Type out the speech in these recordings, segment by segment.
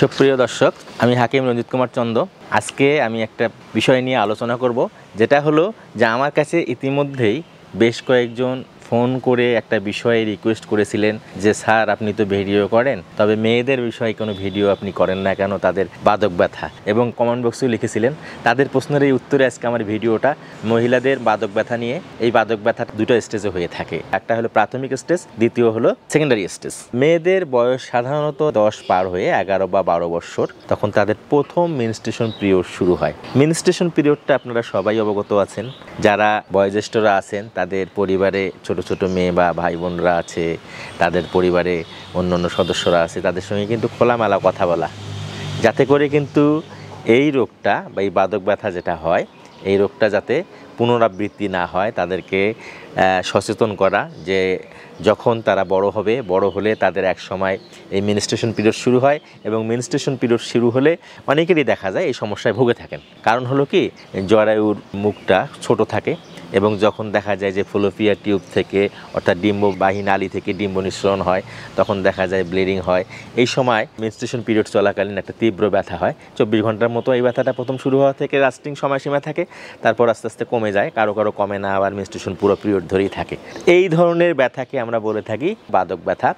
সুপ্রিয় দর্শক আমি হাকিম রঞ্জিত কুমার চন্দ আজকে আমি একটা বিষয় নিয়ে আলোচনা করব যেটা হলো যে আমার কাছে ইতিমধ্যেই বেশ কয়েকজন ফোন করে একটা বিষয়ে রিকোয়েস্ট করেছিলেন যে স্যার আপনি তো ভিডিও করেন তবে মেয়েদের বিষয়ে কোনো ভিডিও আপনি করেন না কেন তাদের বাদক ব্যথা এবং কমেন্ট বক্সেও লিখেছিলেন তাদের প্রশ্নের এই উত্তরে আজকে আমার ভিডিওটা মহিলাদের বাদক ব্যথা নিয়ে এই বাদক ব্যথা দুটো স্টেজে হয়ে থাকে একটা হলো প্রাথমিক স্টেজ দ্বিতীয় হলো সেকেন্ডারি স্টেজ মেয়েদের বয়স সাধারণত দশ পার হয়ে এগারো বা বারো বছর তখন তাদের প্রথম মিনিস্ট্রেশন পিরিয়ড শুরু হয় মিনিস্ট্রেশন পিরিয়ডটা আপনারা সবাই অবগত আছেন যারা বয়োজ্যেষ্ঠরা আছেন তাদের পরিবারে ছোট ছোট ছোট মেয়ে বা ভাই বোনরা আছে তাদের পরিবারে অন্য অন্য সদস্যরা আছে তাদের সঙ্গে কিন্তু খোলামেলা কথা বলা যাতে করে কিন্তু এই রোগটা বা এই বাদক ব্যথা যেটা হয় এই রোগটা যাতে পুনরাবৃত্তি না হয় তাদেরকে সচেতন করা যে যখন তারা বড় হবে বড় হলে তাদের এক সময় এই মিনিস্ট্রেশন পিরিয়ড শুরু হয় এবং মিনিস্ট্রেশন পিরিয়ড শুরু হলে অনেকেরই দেখা যায় এই সমস্যায় ভুগে থাকেন কারণ হলো কি জরায়ুর মুখটা ছোট থাকে এবং যখন দেখা যায় যে ফুলোফিয়া টিউব থেকে অর্থাৎ ডিম্ববাহী নালী থেকে ডিম্ব নিঃসরণ হয় তখন দেখা যায় ব্লিডিং হয় এই সময় মেনস্ট্রেশন পিরিয়ড চলাকালীন একটা তীব্র ব্যথা হয় চব্বিশ ঘন্টার মতো এই ব্যথাটা প্রথম শুরু হওয়া থেকে লাস্টিং সময়সীমা থাকে তারপর আস্তে আস্তে কমে যায় কারো কারো কমে না আবার মেনস্ট্রেশন পুরো পিরিয়ড ধরেই থাকে এই ধরনের ব্যথাকে আমরা বলে থাকি বাদক ব্যথা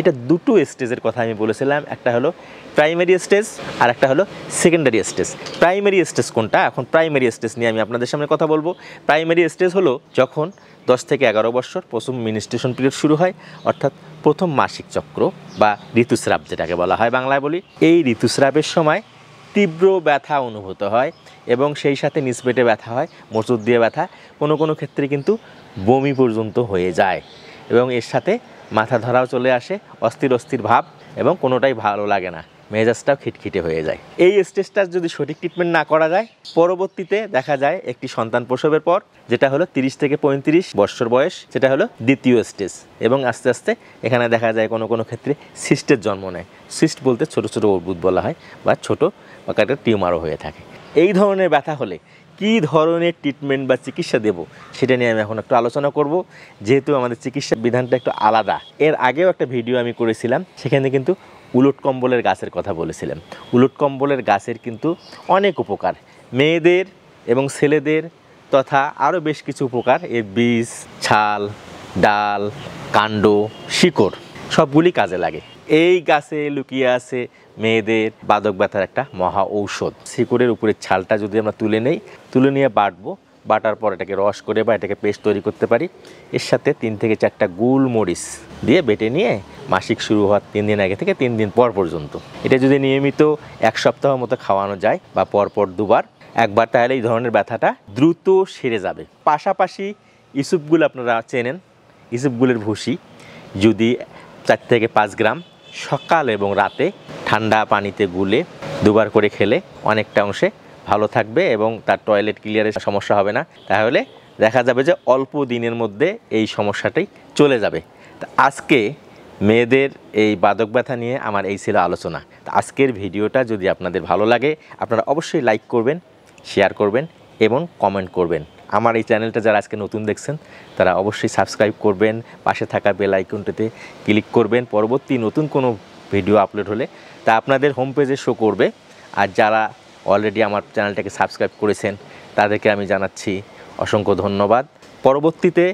এটা দুটো স্টেজের কথা আমি বলেছিলাম একটা হলো প্রাইমারি স্টেজ আর একটা হলো সেকেন্ডারি স্টেজ প্রাইমারি স্টেজ কোনটা এখন প্রাইমারি স্টেজ নিয়ে আমি আপনাদের সামনে কথা বলবো প্রাইমারি স্টেজ হলো যখন দশ থেকে এগারো বছর প্রথম মিনিস্ট্রেশন পিরিয়ড শুরু হয় অর্থাৎ প্রথম মাসিক চক্র বা ঋতুস্রাব যেটাকে বলা হয় বাংলায় বলি এই ঋতুস্রাবের সময় তীব্র ব্যথা অনুভূত হয় এবং সেই সাথে নিচপেটে ব্যথা হয় মজুর দিয়ে ব্যথা কোনো কোনো ক্ষেত্রে কিন্তু বমি পর্যন্ত হয়ে যায় এবং এর সাথে মাথা ধরাও চলে আসে অস্থির অস্থির ভাব এবং কোনোটাই ভালো লাগে না মেজাজটাও খিটখিটে হয়ে যায় এই স্টেজটার যদি সঠিক ট্রিটমেন্ট না করা যায় পরবর্তীতে দেখা যায় একটি সন্তান প্রসবের পর যেটা হলো তিরিশ থেকে পঁয়ত্রিশ বছর বয়স সেটা হলো দ্বিতীয় স্টেজ এবং আস্তে আস্তে এখানে দেখা যায় কোনো কোনো ক্ষেত্রে সিস্টের জন্ম নেয় সিস্ট বলতে ছোট ছোট অর্বুদ বলা হয় বা বা আকারের টিউমারও হয়ে থাকে এই ধরনের ব্যথা হলে কি ধরনের ট্রিটমেন্ট বা চিকিৎসা দেব সেটা নিয়ে আমি এখন একটু আলোচনা করব যেহেতু আমাদের চিকিৎসা বিধানটা একটু আলাদা এর আগেও একটা ভিডিও আমি করেছিলাম সেখানে কিন্তু উলট কম্বলের গাছের কথা বলেছিলাম উলট কম্বলের গাছের কিন্তু অনেক উপকার মেয়েদের এবং ছেলেদের তথা আরও বেশ কিছু উপকার এর বীজ ছাল ডাল কাণ্ড শিকড় সবগুলি কাজে লাগে এই গাছে লুকিয়ে আছে মেয়েদের বাদক ব্যথার একটা মহা ঔষধ শিকড়ের উপরে ছালটা যদি আমরা তুলে নেই তুলে নিয়ে বাটবো বাটার পর এটাকে রস করে বা এটাকে পেস্ট তৈরি করতে পারি এর সাথে তিন থেকে চারটা গুল মরিচ দিয়ে বেটে নিয়ে মাসিক শুরু হওয়ার তিন দিন আগে থেকে তিন দিন পর পর্যন্ত এটা যদি নিয়মিত এক সপ্তাহ মতো খাওয়ানো যায় বা পরপর দুবার একবার তাহলে এই ধরনের ব্যথাটা দ্রুত সেরে যাবে পাশাপাশি ইসুপগুলো আপনারা চেনেন ইসুপগুলের ভুসি যদি চার থেকে পাঁচ গ্রাম সকাল এবং রাতে ঠান্ডা পানিতে গুলে দুবার করে খেলে অনেকটা অংশে ভালো থাকবে এবং তার টয়লেট ক্লিয়ারের সমস্যা হবে না তাহলে দেখা যাবে যে অল্প দিনের মধ্যে এই সমস্যাটাই চলে যাবে তা আজকে মেয়েদের এই বাদক ব্যথা নিয়ে আমার এই ছিল আলোচনা তা আজকের ভিডিওটা যদি আপনাদের ভালো লাগে আপনারা অবশ্যই লাইক করবেন শেয়ার করবেন এবং কমেন্ট করবেন আমার এই চ্যানেলটা যারা আজকে নতুন দেখছেন তারা অবশ্যই সাবস্ক্রাইব করবেন পাশে থাকা বেল আইকনটিতে ক্লিক করবেন পরবর্তী নতুন কোনো ভিডিও আপলোড হলে তা আপনাদের হোম পেজে শো করবে আর যারা অলরেডি আমার চ্যানেলটাকে সাবস্ক্রাইব করেছেন তাদেরকে আমি জানাচ্ছি অসংখ্য ধন্যবাদ পরবর্তীতে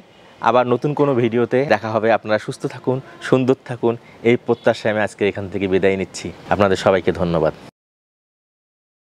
আবার নতুন কোনো ভিডিওতে দেখা হবে আপনারা সুস্থ থাকুন সুন্দর থাকুন এই প্রত্যাশায় আমি আজকে এখান থেকে বিদায় নিচ্ছি আপনাদের সবাইকে ধন্যবাদ